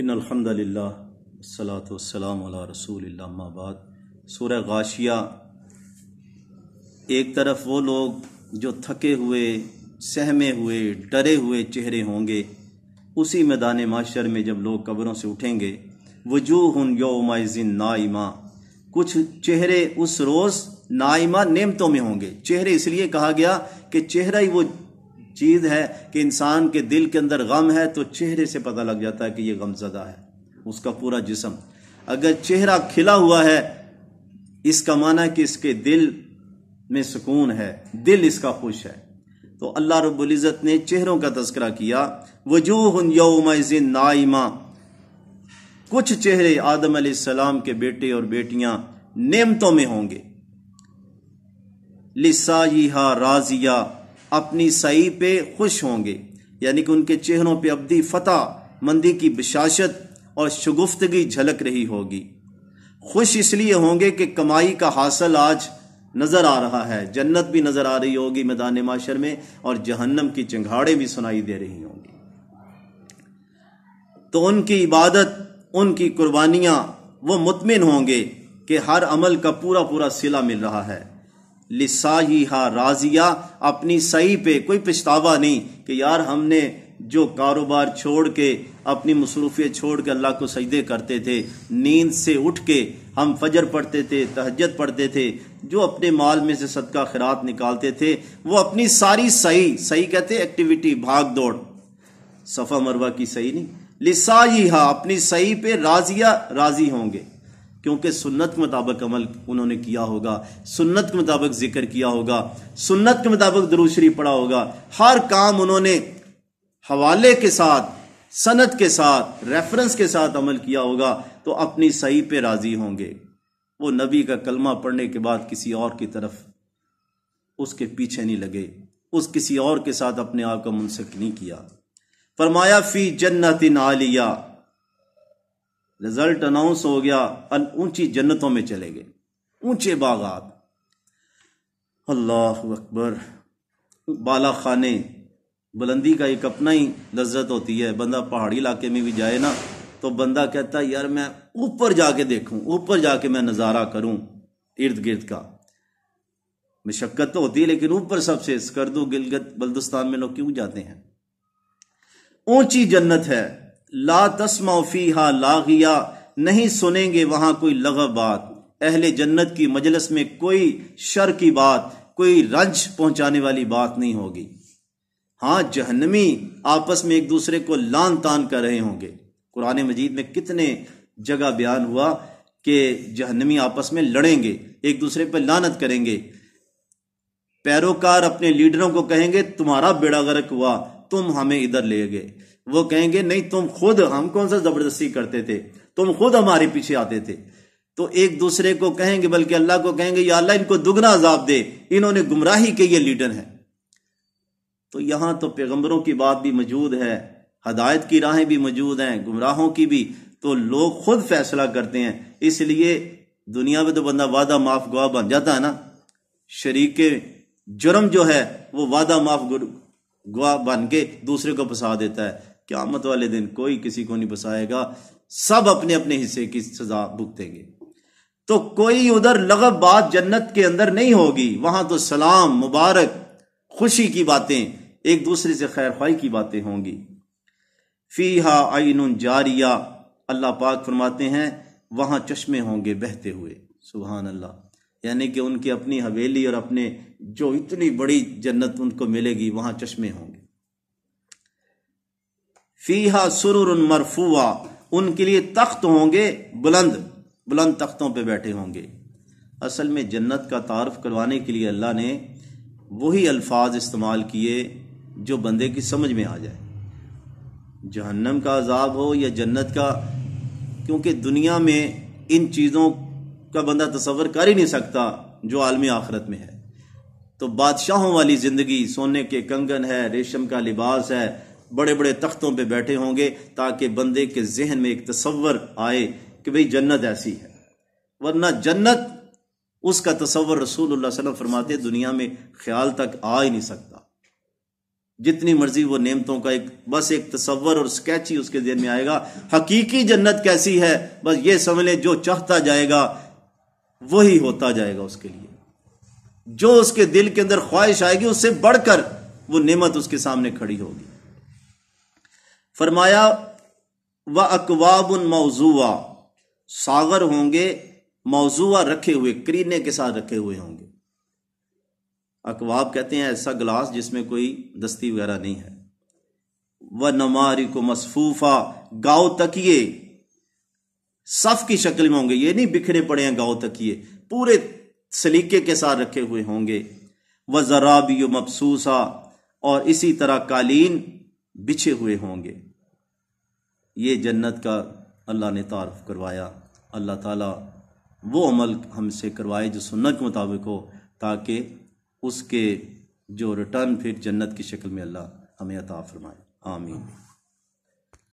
इन अलहमदिल्लासलाम रसूल माबाद सूर गाशिया एक तरफ वो लोग जो थके हुए सहमे हुए डरे हुए चेहरे होंगे उसी मैदान माशर में जब लोग कब्रों से उठेंगे वजूह योमाजिन नाइमा कुछ चेहरे उस रोज़ नाइमा नेमतों में होंगे चेहरे इसलिए कहा गया कि चेहरा ही वो चीज़ है कि इंसान के दिल के अंदर गम है तो चेहरे से पता लग जाता है कि ये गमजदा है उसका पूरा जिसम अगर चेहरा खिला हुआ है इसका माना कि इसके दिल में सुकून है दिल इसका खुश है तो अल्लाह रब्ज़त ने चेहरों का तस्करा किया वजूह यौमिन नाइमा कुछ चेहरे आदम सलाम के बेटे और बेटियां नेमतों में होंगे लिसाइहा राजिया अपनी सही पे खुश होंगे यानी कि उनके चेहरों पे अब्दी फतह मंदी की बिशाशत और शगुफ्तगी झलक रही होगी खुश इसलिए होंगे कि कमाई का हासिल आज नज़र आ रहा है जन्नत भी नज़र आ रही होगी मैदान माशर में और जहन्नम की चिंगाड़े भी सुनाई दे रही होंगी तो उनकी इबादत उनकी कुर्बानियाँ वो मुतमिन होंगे कि हर अमल का पूरा पूरा सिला मिल रहा है हा राजिया अपनी सही पे कोई पछतावा नहीं कि यार हमने जो कारोबार छोड़ के अपनी मसरूफियत छोड़ के अल्लाह को सजदे करते थे नींद से उठ के हम फजर पढ़ते थे तहजत पढ़ते थे जो अपने माल में से सदका खरात निकालते थे वो अपनी सारी सही सही कहते एक्टिविटी भाग दौड़ सफ़ा मरवा की सही नहीं हा अपनी सही पे राजिया राजी होंगे क्योंकि सुन्नत के मुताबिक अमल उन्होंने किया होगा सुन्नत के मुताबिक जिक्र किया होगा सुन्नत के मुताबिक दरूशरी पढ़ा होगा हर काम उन्होंने हवाले के साथ सनत के साथ रेफरेंस के साथ अमल किया होगा तो अपनी सही पे राजी होंगे वो नबी का कलमा पढ़ने के बाद किसी और की तरफ उसके पीछे नहीं लगे उस किसी और के साथ अपने आप का मुंसक नहीं किया फरमाया फी जन्नत आलिया रिजल्ट अनाउंस हो गया ऊंची जन्नतों में चले गए ऊंचे बागात अल्लाह अकबर बाला खाने बुलंदी का एक अपना ही लज्जत होती है बंदा पहाड़ी इलाके में भी जाए ना तो बंदा कहता है यार मैं ऊपर जाके देखूं ऊपर जाके मैं नज़ारा करूं इर्द गिर्द का मशक्क़त तो होती है लेकिन ऊपर सबसे स्कर्दो गिलगत बल्दुस्तान में लोग क्यों जाते हैं ऊंची जन्नत है ला तस्मा फीहा लागिया नहीं सुनेंगे वहां कोई लग बात अहले जन्नत की मजलस में कोई शर की बात कोई रंज पहुंचाने वाली बात नहीं होगी हाँ जहनमी आपस में एक दूसरे को लान तान कर रहे होंगे कुरान मजीद में कितने जगह बयान हुआ कि जहनमी आपस में लड़ेंगे एक दूसरे पर लानत करेंगे पैरोकार अपने लीडरों को कहेंगे तुम्हारा बेड़ा गर्क हुआ तुम हमें इधर ले गए वो कहेंगे नहीं तुम खुद हम कौन सा जबरदस्ती करते थे तुम खुद हमारे पीछे आते थे तो एक दूसरे को कहेंगे बल्कि अल्लाह को कहेंगे या अल्लाह इनको दुगना अजाब दे इन्होंने गुमराही के ये लीडर हैं तो यहां तो पैगंबरों की बात भी मौजूद है हदायत की राहें भी मौजूद हैं गुमराहों की भी तो लोग खुद फैसला करते हैं इसलिए दुनिया में तो बंदा वादा माफ गवाह बन जाता है ना शरीक जुर्म जो है वो वादा माफ गुआ बन के दूसरे को फंसा देता है क्यामत वाले दिन कोई किसी को नहीं बसाएगा सब अपने अपने हिस्से की सजा भुगतेंगे तो कोई उधर लगभ बात जन्नत के अंदर नहीं होगी वहां तो सलाम मुबारक खुशी की बातें एक दूसरे से खैर खाई की बातें होंगी हा आइन जारिया अल्लाह पाक फरमाते हैं वहां चश्मे होंगे बहते हुए सुबह अल्लाह यानी कि उनकी अपनी हवेली और अपने जो इतनी बड़ी जन्नत उनको मिलेगी वहां चश्मे होंगे फीहा सुरुर मरफुआ उनके लिए तख्त होंगे बुलंद बुलंद तख्तों पे बैठे होंगे असल में जन्नत का तारफ करवाने के लिए अल्लाह ने वही अल्फाज इस्तेमाल किए जो बंदे की समझ में आ जाए जहन्नम का अजाब हो या जन्नत का क्योंकि दुनिया में इन चीज़ों का बंदा तस्वर कर ही नहीं सकता जो आलमी आखरत में है तो बादशाहों वाली ज़िंदगी सोने के कंगन है रेशम का लिबास है बड़े बड़े तख्तों पर बैठे होंगे ताकि बंदे के जहन में एक तस्वर आए कि भाई जन्नत ऐसी है वरना जन्नत उसका तस्वर रसूल वसलम फरमाते दुनिया में ख्याल तक आ ही नहीं सकता जितनी मर्जी वो नेमतों का एक बस एक तस्वर और स्केच ही उसके जहन में आएगा हकीकी जन्नत कैसी है बस ये समझ लें जो चाहता जाएगा वही होता जाएगा उसके लिए जो उसके दिल के अंदर ख्वाहिश आएगी उससे बढ़कर वो नेमत उसके सामने खड़ी होगी फरमाया व अकवाबन मौजूआ सागर होंगे मौजूआ रखे हुए करीने के साथ रखे हुए होंगे अकवाब कहते हैं ऐसा गिलास जिसमें कोई दस्ती वगैरह नहीं है व नमारी को मसफूफा गाँव तकिए सफ की शक्ल में होंगे ये नहीं बिखरे पड़े हैं गाओ तकिए पूरे सलीके के साथ रखे हुए होंगे व जराबी मबसूसा और इसी तरह कालीन बिछे हुए होंगे ये जन्नत का अल्लाह ने तारफ़ करवाया अल्लाह ताला वो अमल हमसे करवाए जो सुन्नत के मुताबिक हो ताकि उसके जो रिटर्न फिर जन्नत की शक्ल में अल्लाह हमें अता फरमाए आमीन